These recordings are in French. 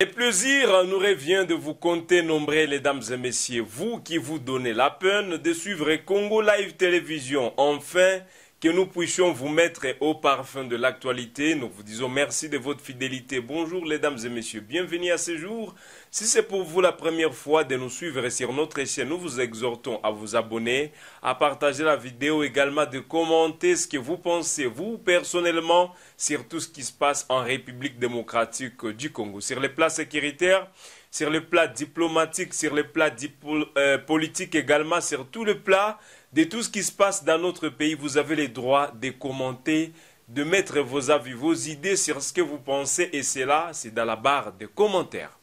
Et plaisir nous revient de vous compter les dames et messieurs, vous qui vous donnez la peine de suivre Congo Live Télévision. Enfin, que nous puissions vous mettre au parfum de l'actualité. Nous vous disons merci de votre fidélité. Bonjour les dames et messieurs, bienvenue à ce jour. Si c'est pour vous la première fois de nous suivre sur notre chaîne, nous vous exhortons à vous abonner, à partager la vidéo, également de commenter ce que vous pensez, vous personnellement, sur tout ce qui se passe en République démocratique du Congo, sur les places sécuritaires sur le plat diplomatique, sur le plat euh, politique également, sur tout le plat de tout ce qui se passe dans notre pays. Vous avez le droit de commenter, de mettre vos avis, vos idées sur ce que vous pensez et cela, c'est dans la barre de commentaires.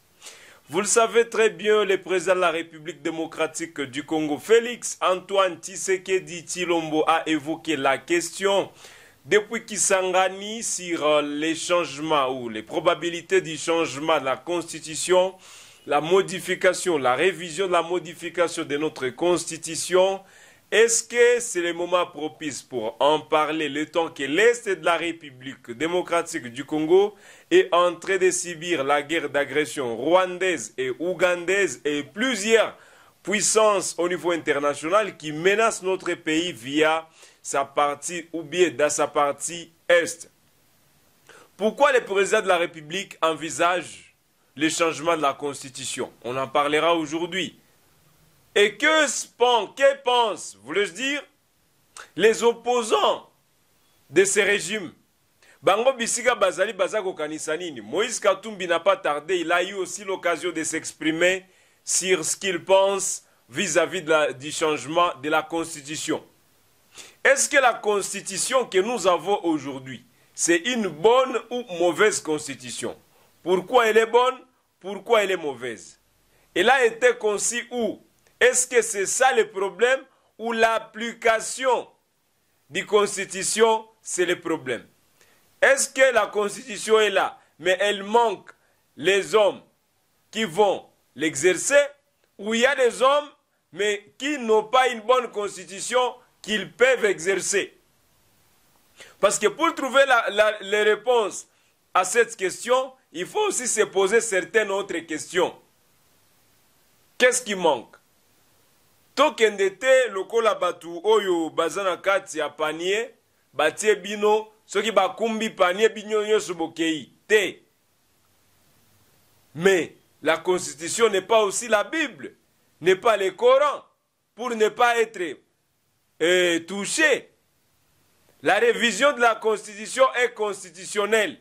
Vous le savez très bien, le président de la République démocratique du Congo, Félix Antoine Tshisekedi tilombo a évoqué la question depuis Kisangani sur euh, les changements ou les probabilités du changement de la Constitution, la modification, la révision de la modification de notre Constitution, est-ce que c'est le moment propice pour en parler le temps que l'Est de la République démocratique du Congo est en train de subir la guerre d'agression rwandaise et ougandaise et plusieurs puissances au niveau international qui menacent notre pays via sa partie, ou bien dans sa partie est. Pourquoi les président de la République envisage les changements de la Constitution On en parlera aujourd'hui. Et que pensent, que pensent, voulais-je dire, les opposants de ces régimes Bango Bazali Bazako Kanisanini, Moïse Katumbi n'a pas tardé, il a eu aussi l'occasion de s'exprimer sur ce qu'il pense vis à -vis du changement de la Constitution. Est-ce que la constitution que nous avons aujourd'hui, c'est une bonne ou mauvaise constitution Pourquoi elle est bonne Pourquoi elle est mauvaise Elle a été conçue où Est-ce que c'est ça le problème ou l'application des constitutions, c'est le problème Est-ce que la constitution est là, mais elle manque les hommes qui vont l'exercer Ou il y a des hommes, mais qui n'ont pas une bonne constitution qu'ils peuvent exercer. Parce que pour trouver les réponses à cette question, il faut aussi se poser certaines autres questions. Qu'est-ce qui manque lokola batu oyo bazana panier bino soki bakumbi panier mais la constitution n'est pas aussi la bible n'est pas le coran pour ne pas être et touché. La révision de la Constitution est constitutionnelle.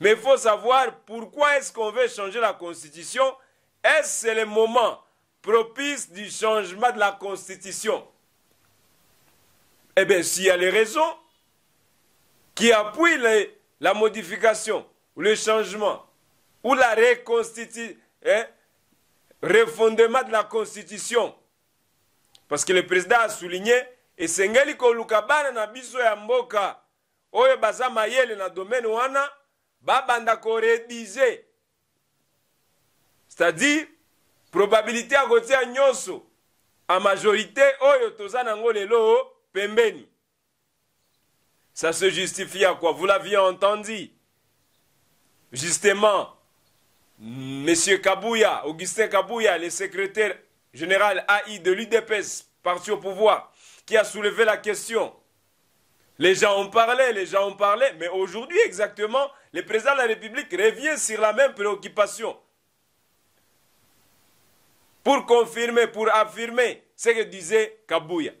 Mais il faut savoir pourquoi est-ce qu'on veut changer la Constitution. Est-ce le moment propice du changement de la Constitution Eh bien, s'il y a les raisons qui appuient la modification le changement ou la reconstitution, hein, refondement de la Constitution, parce que le président a souligné, esengeli koluka bana na biso ya mboka oyo baza mayele na domaine wana babanda koredize c'est-à-dire probabilité ya kotia nyoso, a majorité oyo toza nango lelo pembeni ça se justifie à quoi vous l'aviez entendu justement monsieur kabouya augustin kabouya le secrétaire général AI de l'UDPS, parti au pouvoir, qui a soulevé la question. Les gens ont parlé, les gens ont parlé, mais aujourd'hui exactement, le président de la République revient sur la même préoccupation. Pour confirmer, pour affirmer ce que disait Kabouya.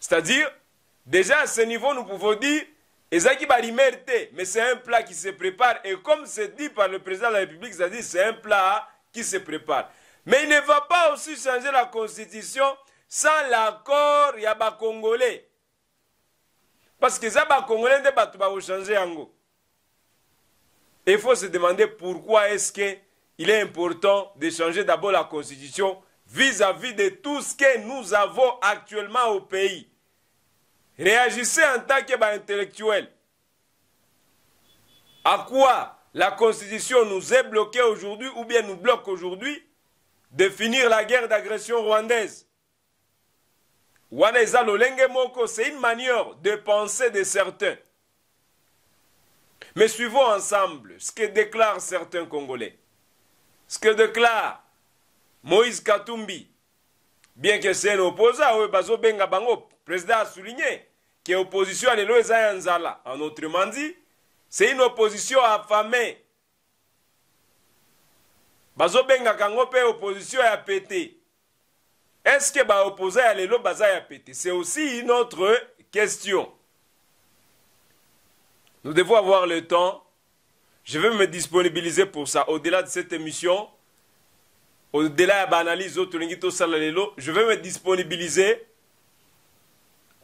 C'est-à-dire, déjà à ce niveau, nous pouvons dire, Ezaki Barimerte, mais c'est un plat qui se prépare, et comme c'est dit par le président de la République, c'est-à-dire, c'est un plat qui se prépare. Mais il ne va pas aussi changer la constitution sans l'accord yaba Congolais. Parce que les congolais ne vont pas changer Il faut se demander pourquoi est-ce que il est important de changer d'abord la constitution vis-à-vis -vis de tout ce que nous avons actuellement au pays. Réagissez en tant qu'intellectuel. Bah, à quoi la constitution nous est bloquée aujourd'hui ou bien nous bloque aujourd'hui de finir la guerre d'agression rwandaise. Waneza Lolenge Moko, c'est une manière de penser de certains. Mais suivons ensemble ce que déclarent certains Congolais. Ce que déclare Moïse Katumbi, bien que c'est un opposant, le président a souligné que opposition à l'Elo en En autrement dit, c'est une opposition affamée bazobengaka yango mpe opposition ya pete eske baoposa ya lelo baza ya pete c'est aussi une autre question nous devons avoir le temps je vais me disponibiliser pour ça au-delà de cette émission au-delà ya baanalyse oyo tolingi tosala lelo je vais me disponibiliser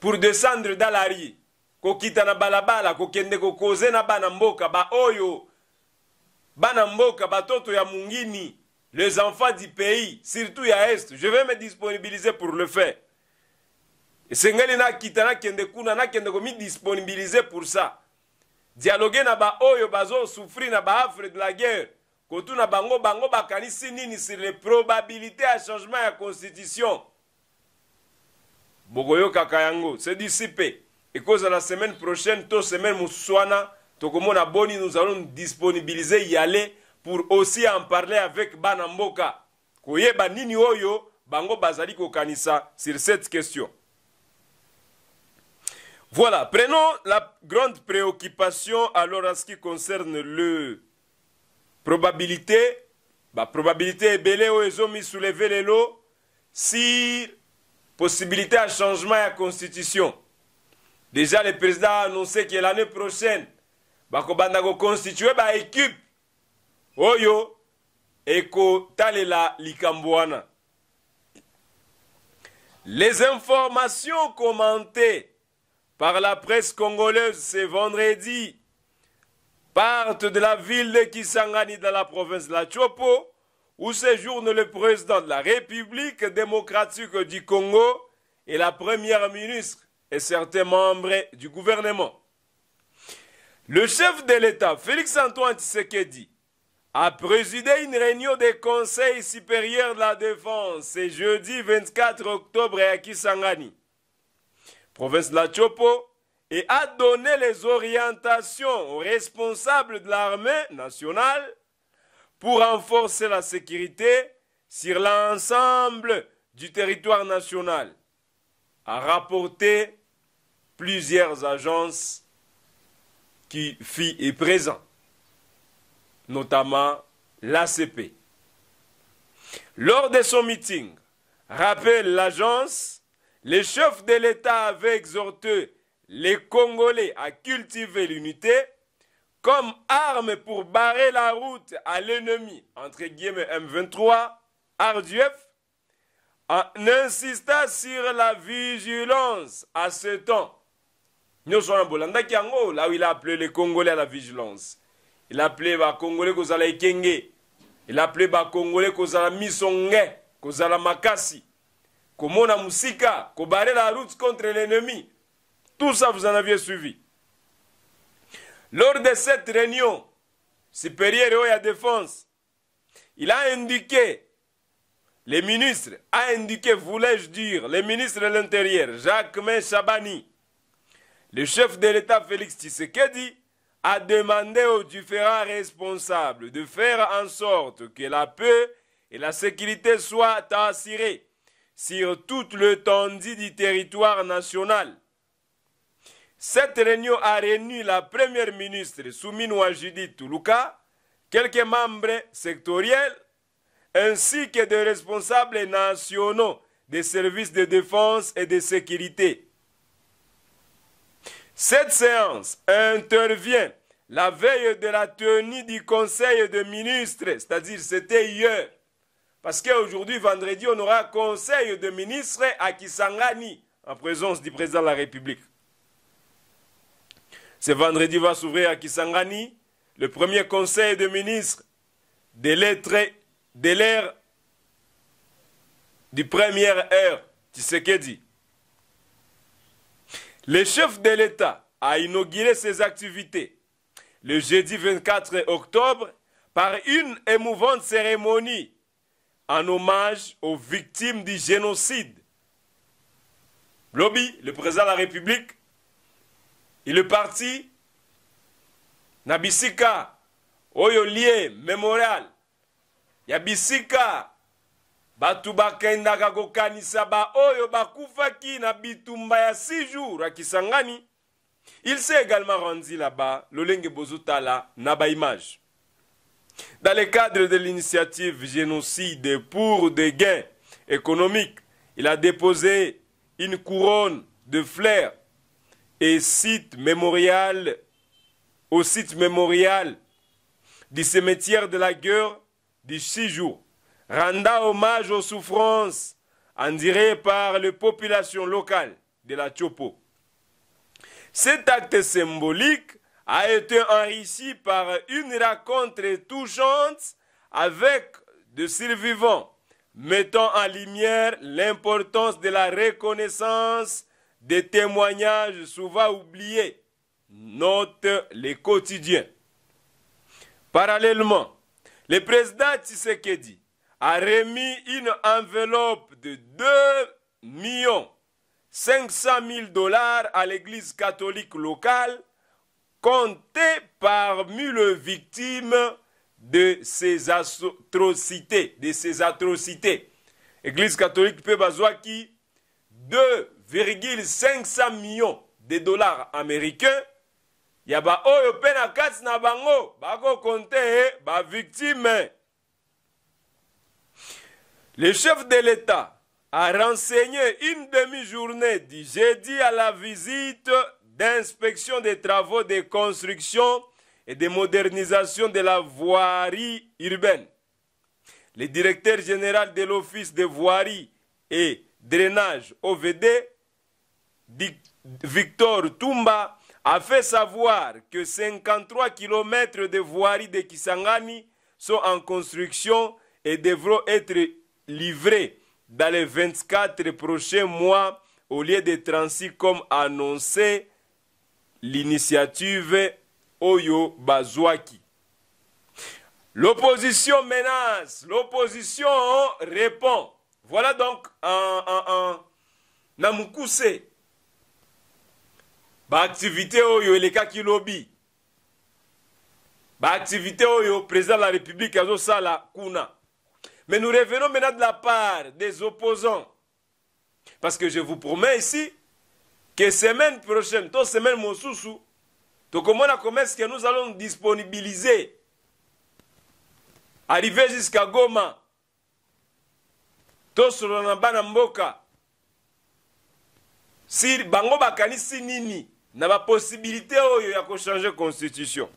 pour descendre dans la rue kokita na balabala kokende kokoze na bana mboka baoyo bana mboka batoto ya mungini les enfants du pays surtout ya est je vais me disponibiliser pour le faire esengeli kitana kende kuna me disponibiliser pour ça Dialoguer na bazo souffrir, na afre de la guerre Quand bango bango bakanisi nini sur les probabilités à changement la constitution C'est Et yango se cause la semaine prochaine to semaine mosusu a boni nous allons disponibiliser y aller pour aussi en parler avec Banamboka. koyeba oyo bango bazali kokanisa sur cette question Voilà, prenons la grande préoccupation alors en ce qui concerne le probabilité, bah, probabilité est belée aux soulever les lots si possibilité à changement à la constitution. Déjà, le président a annoncé que l'année prochaine, constitué par Équipe oyo les informations commentées par la presse congolaise ce vendredi partent de la ville de Kisangani dans la province de la Chopo où séjourne le président de la République démocratique du Congo et la première ministre et certains membres du gouvernement. Le chef de l'État, Félix-Antoine Tshisekedi, a présidé une réunion des conseils supérieurs de la défense ce jeudi 24 octobre à Kisangani, province de la Chopo, et a donné les orientations aux responsables de l'armée nationale pour renforcer la sécurité sur l'ensemble du territoire national, a rapporté plusieurs agences qui fit est présent, notamment l'ACP. Lors de son meeting, rappelle l'agence, les chefs de l'État avaient exhorté les Congolais à cultiver l'unité comme arme pour barrer la route à l'ennemi, entre guillemets M23, Arduef, en insistant sur la vigilance à ce temps nous sommes en yango là où il a appelé les congolais à la vigilance il a appelé à kozala ekenge il a appelé qu'aux kozala miso nge kozala makasi komona mosika barrer la route contre l'ennemi tout ça vous en aviez suivi lors de cette réunion supérieure oyo ya défense il a indiqué les ministres a indiqué voulais-je dire les ministres de l'intérieur jacques chabani le chef de l'État Félix Tshisekedi a demandé aux différents responsables de faire en sorte que la paix et la sécurité soient assurées sur tout le l'étendue du territoire national. Cette réunion a réuni la première ministre Souminoua Judith Toulouka, quelques membres sectoriels, ainsi que des responsables nationaux des services de défense et de sécurité. Cette séance intervient la veille de la tenue du Conseil de ministres, c'est-à-dire c'était hier. Parce qu'aujourd'hui, vendredi, on aura Conseil de ministres à Kisangani, en présence du président de la République. Ce vendredi va s'ouvrir à Kisangani le premier Conseil de ministres de l'ère du première heure, dit. Le chef de l'État a inauguré ses activités le jeudi 24 octobre par une émouvante cérémonie en hommage aux victimes du génocide. Lobby, le président de la République, et le parti Nabisika, Oyolie, Mémorial, Yabisika, saba oyoba na bitumba ya 6 jours Kisangani, il s'est également rendu là-bas lolenge bozotala na image dans le cadre de l'initiative génocide pour des gains économiques il a déposé une couronne de fleurs et site mémorial au site mémorial du cimetière de la guerre du 6 jours renda hommage aux souffrances endurées par les populations locales de la Tchopo. Cet acte symbolique a été enrichi par une rencontre touchante avec des survivants, mettant en lumière l'importance de la reconnaissance des témoignages souvent oubliés. Note les quotidiens. Parallèlement, le président Tshisekedi a remis une enveloppe de 2 millions 500 000 dollars à l'église catholique locale, comptée parmi les victimes de ces atrocités, de ces atrocités. Église catholique peut qui 2,500 millions de dollars américains. Yaba oyo na bango eh, eh. Le chef de l'État a renseigné une demi-journée du jeudi à la visite d'inspection des travaux de construction et de modernisation de la voirie urbaine. Le directeur général de l'Office de voirie et drainage OVD, Victor Toumba, a fait savoir que 53 km de voirie de Kisangani sont en construction et devront être livré dans les 24 prochains mois au lieu de 36 comme annoncé l'initiative Oyo Bazouaki. L'opposition menace, l'opposition répond. Voilà donc un, un, un Activité Oyo et lobby. Activité Oyo, président de la République, Sala Kuna. Mais nous revenons maintenant de la part des opposants. Parce que je vous promets ici que semaine prochaine, toute semaine tout que nous allons disponibiliser arriver jusqu'à Goma, sur bana mboka si bango bakanisi nini na possibilité de changer la constitution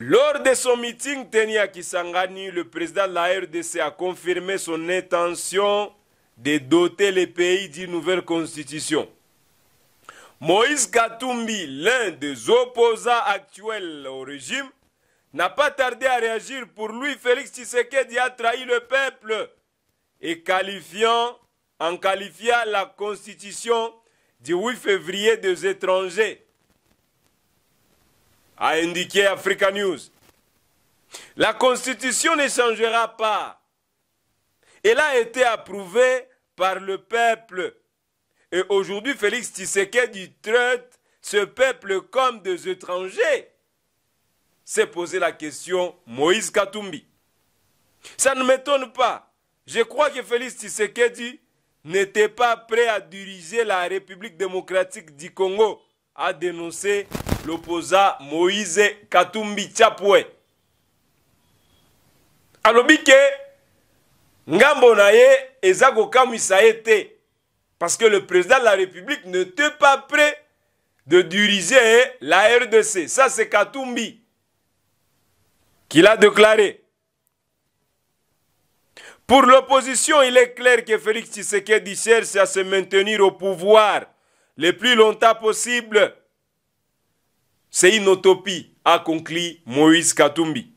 lors de son meeting tenu à Kisangani, le président de la RDC a confirmé son intention de doter le pays d'une nouvelle constitution. Moïse Katumbi, l'un des opposants actuels au régime, n'a pas tardé à réagir. Pour lui, Félix Tshisekedi a trahi le peuple et qualifiant, en qualifiant la constitution du 8 février des étrangers a indiqué Africa News. La Constitution ne changera pas. Elle a été approuvée par le peuple. Et aujourd'hui, Félix Tshisekedi traite ce peuple comme des étrangers. C'est posé la question Moïse Katumbi. Ça ne m'étonne pas. Je crois que Félix Tshisekedi n'était pas prêt à diriger la République démocratique du Congo a dénoncé l'opposant Moïse Katumbi Tchapoué. Alors, ngambo Naye et Zago parce que le président de la république n'était pas prêt de diriger la rdc ça c'est katumbi qui l'a déclaré pour l'opposition il est clair que félix tshisekedi cherche à se maintenir au pouvoir le plus longtemps possible. C'est une utopie, a conclu Moïse Katumbi.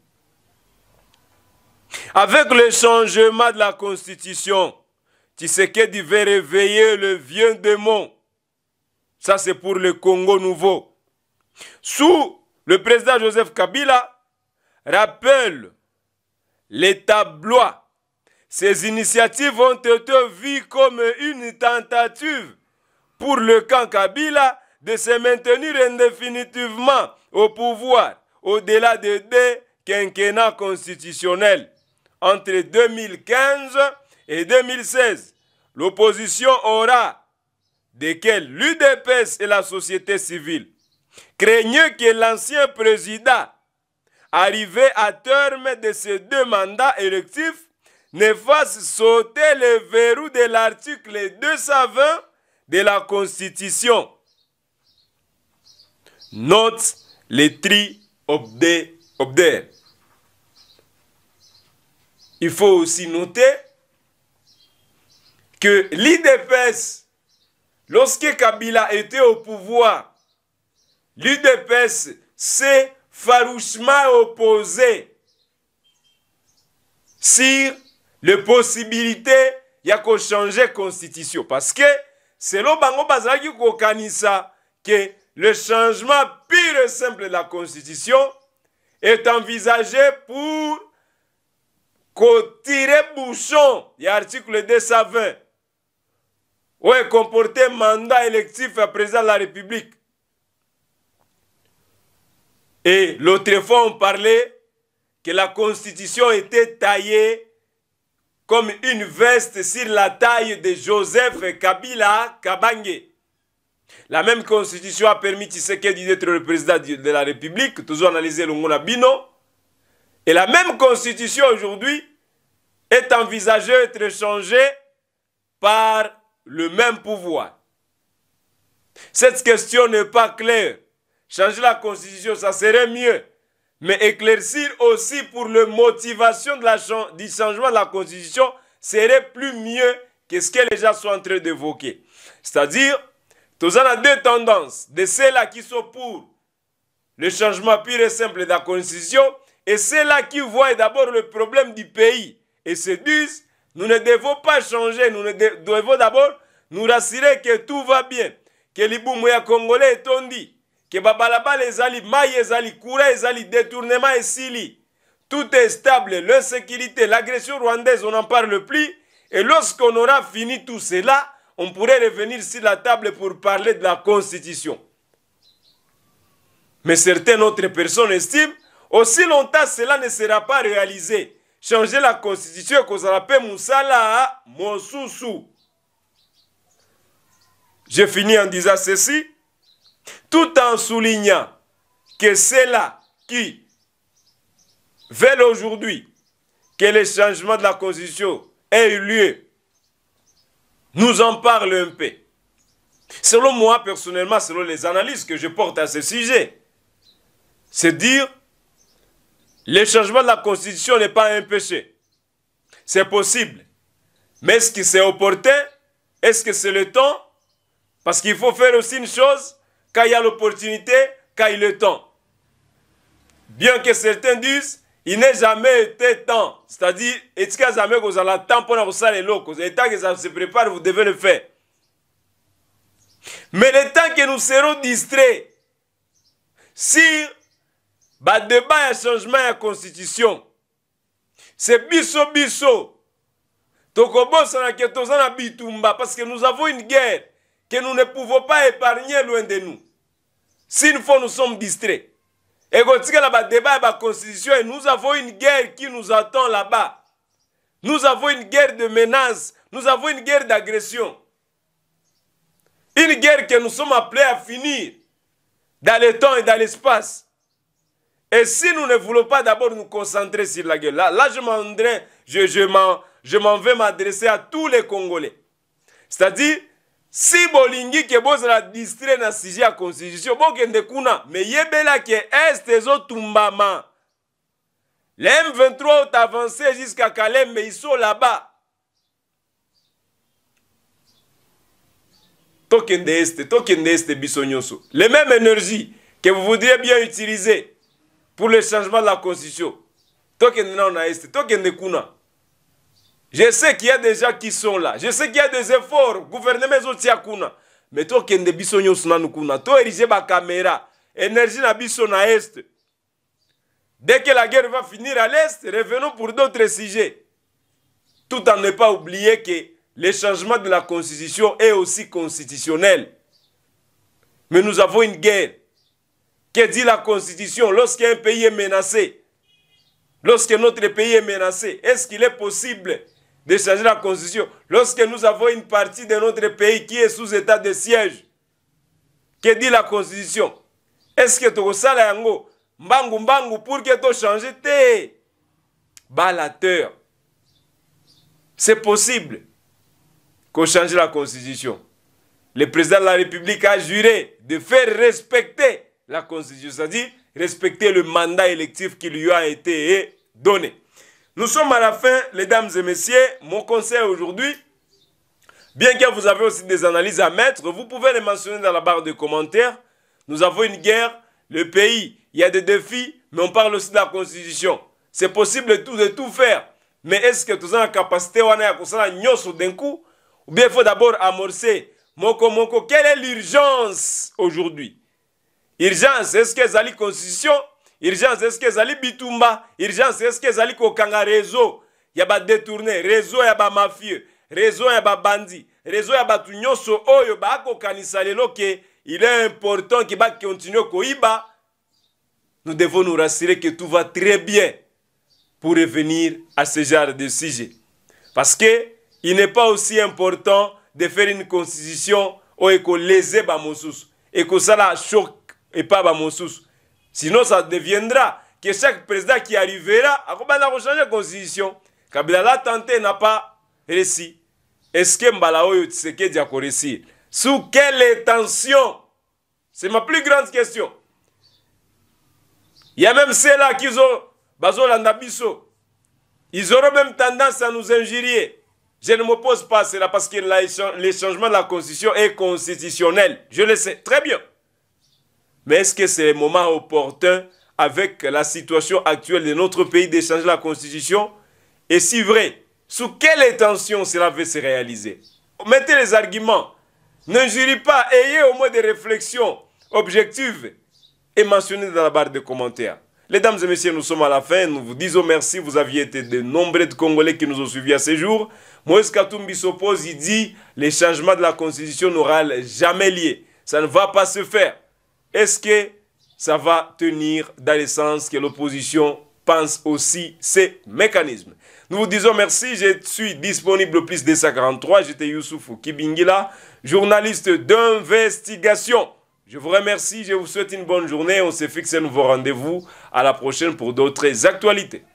Avec le changement de la constitution, Tshisekedi devait réveiller le vieux démon. Ça, c'est pour le Congo nouveau. Sous le président Joseph Kabila, rappelle l'État-Blois Ces initiatives ont été vues comme une tentative pour le camp Kabila de se maintenir indéfinitivement au pouvoir au-delà des deux quinquennats constitutionnels. Entre 2015 et 2016, l'opposition aura, desquels l'UDPS et la société civile, craignent que l'ancien président, arrivé à terme de ses deux mandats électifs, ne fasse sauter le verrou de l'article 220 de la Constitution. Note les tri obdè Il faut aussi noter que l'IDPS, lorsque Kabila était au pouvoir, l'IDPS s'est farouchement opposé sur les possibilités de changer constitution. Parce que selon bango que le changement pur et simple de la constitution est envisagé pour tirer bouchon a article 220 ouais, comporter mandat électif à président de la république et l'autre fois on parlait que la constitution était taillée comme une veste sur la taille de Joseph Kabila Kabange. La même constitution a permis Tshisekedi d'être le président de la République, toujours analysé le Bino. Et la même constitution aujourd'hui est envisagée d'être changée par le même pouvoir. Cette question n'est pas claire. Changer la constitution, ça serait mieux. Mais éclaircir aussi pour la motivation de la, du changement de la Constitution serait plus mieux que ce que les gens sont en train d'évoquer. C'est-à-dire, ça a deux tendances. De ceux-là qui sont pour le changement pur et simple de la Constitution et ceux-là qui voient d'abord le problème du pays et se disent, nous ne devons pas changer, nous devons d'abord nous rassurer que tout va bien, que l'Iboumouya congolais est on dit que maï, ezali mai ezali les ezali détournement sili. tout est stable l'insécurité l'agression rwandaise on n'en parle plus et lorsqu'on aura fini tout cela on pourrait revenir sur la table pour parler de la constitution mais certaines autres personnes estiment aussi longtemps cela ne sera pas réalisé changer la constitution qu'on s'appelle Moussala, Monsoussou. je finis en disant ceci tout en soulignant que ceux-là qui veulent aujourd'hui que le changement de la Constitution ait eu lieu nous en parlent un peu. Selon moi, personnellement, selon les analyses que je porte à ce sujet, c'est dire le changement de la Constitution n'est pas un péché. C'est possible. Mais est-ce que c'est opportun Est-ce que c'est le temps Parce qu'il faut faire aussi une chose quand il y a l'opportunité, quand il est temps. Bien que certains disent, il n'est jamais été temps. C'est-à-dire, et n'y a jamais vous le temps pour ça, les locaux. Et tant que ça se prépare, vous devez le faire. Mais le temps que nous serons distraits si le débat et changement de la constitution, c'est biso biso. parce que nous avons une guerre que nous ne pouvons pas épargner loin de nous. S'il faut nous sommes distraits, et quand là-bas, débat constitution, nous avons une guerre qui nous attend là-bas. Nous avons une guerre de menaces, nous avons une guerre d'agression. Une guerre que nous sommes appelés à finir dans le temps et dans l'espace. Et si nous ne voulons pas d'abord nous concentrer sur la guerre, là, je m'en vais m'adresser à tous les Congolais. C'est-à-dire, si bolingi ke bozala distrait na sujet ya constitution bokende kuna me yebela ke este ezotumbama le m23 ot avance jusqu'à kalembe iso laba tokende este tokende este biso nyonso le même énergie que vous voudriez bien utiliser pour le changement de la constitution tokende nao na este tokende kuna je sais qu'il y a des gens qui sont là je sais qu'il y a des efforts gouvernement à kuna qui toi, biso nyonso Nous kuna ma caméra. énergie na biso na dès que la guerre va finir à l'est revenons pour d'autres sujets tout en ne pas oublier que le changement de la constitution est aussi constitutionnel mais nous avons une guerre que dit la constitution lorsqu'un pays est menacé lorsque notre pays est menacé, est-ce qu'il est possible de changer la constitution. Lorsque nous avons une partie de notre pays qui est sous état de siège, que dit la constitution Est-ce que ça yango mbangu mbangu pour que tu changes tes balateur C'est possible qu'on change la constitution. Le président de la République a juré de faire respecter la constitution, c'est-à-dire respecter le mandat électif qui lui a été donné. Nous sommes à la fin, les dames et messieurs. Mon conseil aujourd'hui, bien que vous avez aussi des analyses à mettre, vous pouvez les mentionner dans la barre de commentaires. Nous avons une guerre, le pays, il y a des défis, mais on parle aussi de la constitution. C'est possible de tout, de tout faire. Mais est-ce que tu as la capacité d'un coup Ou bien il faut d'abord amorcer. Moko Moko, quelle est l'urgence aujourd'hui Urgence, est-ce que la constitution urgence est-ce eske zali bitumba urgence est-ce eske ezali kokanga réseau ya détourné, réseau ya bamafieux réseau ya bandi réseau ya bato nyonso oyo baakokanisa lelo ke il est important ke bakontinue koyiba nous devons nous rassurer que tout va très bien pour revenir à ce genre de sujet parce que il n'est pas aussi important de faire une constitution oyo ekoleze bamosusu et pas epa bamosusu Sinon, ça deviendra que chaque président qui arrivera, à changer la constitution. Kabila l'a tenté, n'a pas réussi. Est-ce que Mbalaoui c'est a réussi Sous quelle intention C'est ma plus grande question. Il y a même ceux-là qui ont Ils auront même tendance à nous injurier. Je ne m'oppose pas à cela parce que le changement de la constitution est constitutionnel. Je le sais très bien. Mais est-ce que c'est le moment opportun avec la situation actuelle de notre pays d'échanger la constitution Et si vrai, sous quelle intention cela veut se réaliser Mettez les arguments. ne jurez pas, ayez au moins des réflexions objectives et mentionnez dans la barre de commentaires. Les dames et messieurs, nous sommes à la fin. Nous vous disons merci. Vous aviez été de nombreux Congolais qui nous ont suivis à ces jours. Moïse Katumbi s'oppose. Il dit les changements de la constitution n'auront jamais lieu, Ça ne va pas se faire. Est-ce que ça va tenir dans le sens que l'opposition pense aussi ces mécanismes Nous vous disons merci, je suis disponible au plus 43, j'étais Youssouf Kibingila, journaliste d'investigation. Je vous remercie, je vous souhaite une bonne journée, on se fixe un nouveau rendez-vous à la prochaine pour d'autres actualités.